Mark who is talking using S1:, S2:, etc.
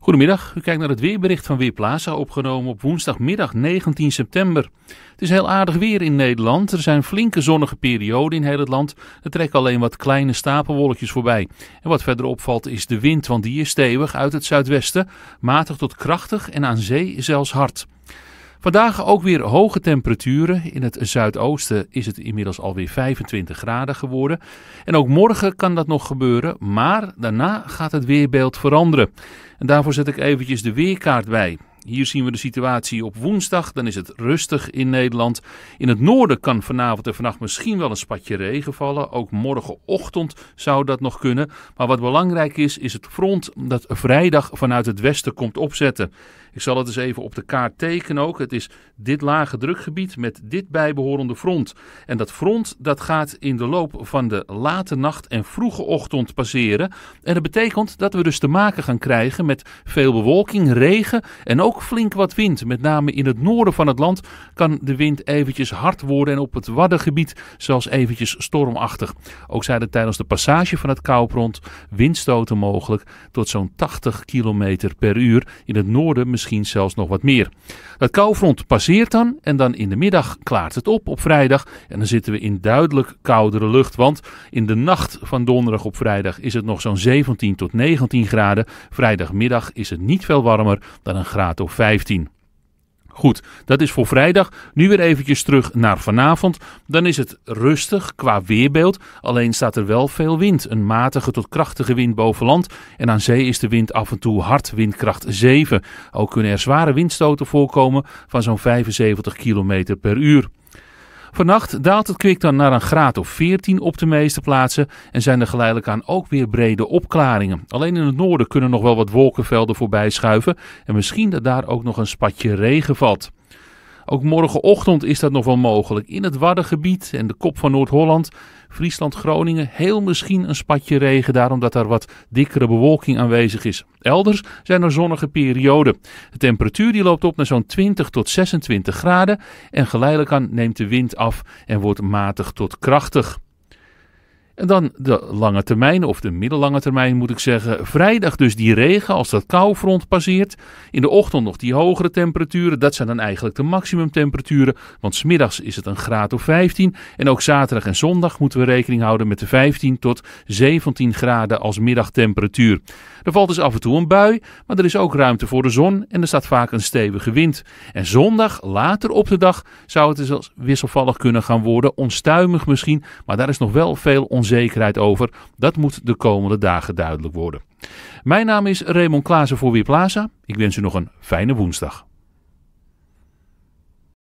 S1: Goedemiddag, u kijkt naar het weerbericht van Weerplaza, opgenomen op woensdagmiddag 19 september. Het is heel aardig weer in Nederland. Er zijn flinke zonnige perioden in heel het land. Er trekken alleen wat kleine stapelwolkjes voorbij. En wat verder opvalt is de wind, want die is stevig uit het zuidwesten, matig tot krachtig en aan zee zelfs hard. Vandaag ook weer hoge temperaturen. In het zuidoosten is het inmiddels alweer 25 graden geworden. En ook morgen kan dat nog gebeuren, maar daarna gaat het weerbeeld veranderen. En daarvoor zet ik eventjes de weerkaart bij. Hier zien we de situatie op woensdag. Dan is het rustig in Nederland. In het noorden kan vanavond en vannacht misschien wel een spatje regen vallen. Ook morgenochtend zou dat nog kunnen. Maar wat belangrijk is, is het front dat vrijdag vanuit het westen komt opzetten. Ik zal het eens even op de kaart tekenen ook. Het is dit lage drukgebied met dit bijbehorende front. En dat front dat gaat in de loop van de late nacht en vroege ochtend passeren. En dat betekent dat we dus te maken gaan krijgen met veel bewolking, regen en ook flink wat wind. Met name in het noorden van het land kan de wind eventjes hard worden en op het Waddengebied zelfs eventjes stormachtig. Ook zeiden tijdens de passage van het koufront windstoten mogelijk tot zo'n 80 km per uur. In het noorden misschien zelfs nog wat meer. Dat koufront passeert dan en dan in de middag klaart het op op vrijdag en dan zitten we in duidelijk koudere lucht, want in de nacht van donderdag op vrijdag is het nog zo'n 17 tot 19 graden. Vrijdagmiddag is het niet veel warmer dan een graad dato 15. Goed, dat is voor vrijdag. Nu weer eventjes terug naar vanavond. Dan is het rustig qua weerbeeld. Alleen staat er wel veel wind. Een matige tot krachtige wind boven land. En aan zee is de wind af en toe hard, windkracht 7. Ook kunnen er zware windstoten voorkomen van zo'n 75 km per uur. Vannacht daalt het kwik dan naar een graad of 14 op de meeste plaatsen en zijn er geleidelijk aan ook weer brede opklaringen. Alleen in het noorden kunnen nog wel wat wolkenvelden voorbij schuiven en misschien dat daar ook nog een spatje regen valt. Ook morgenochtend is dat nog wel mogelijk. In het Waddengebied en de kop van Noord-Holland, Friesland, Groningen, heel misschien een spatje regen daar, omdat daar wat dikkere bewolking aanwezig is. Elders zijn er zonnige perioden. De temperatuur die loopt op naar zo'n 20 tot 26 graden en geleidelijk aan neemt de wind af en wordt matig tot krachtig. En dan de lange termijn, of de middellange termijn moet ik zeggen. Vrijdag dus die regen als dat koufront passeert. In de ochtend nog die hogere temperaturen. Dat zijn dan eigenlijk de maximumtemperaturen. Want smiddags is het een graad of 15. En ook zaterdag en zondag moeten we rekening houden met de 15 tot 17 graden als middagtemperatuur. Er valt dus af en toe een bui, maar er is ook ruimte voor de zon en er staat vaak een stevige wind. En zondag, later op de dag, zou het dus wisselvallig kunnen gaan worden. Onstuimig misschien, maar daar is nog wel veel onzekerheid Zekerheid over. Dat moet de komende dagen duidelijk worden. Mijn naam is Raymond Klaassen voor Weerplaza. Ik wens u nog een fijne woensdag.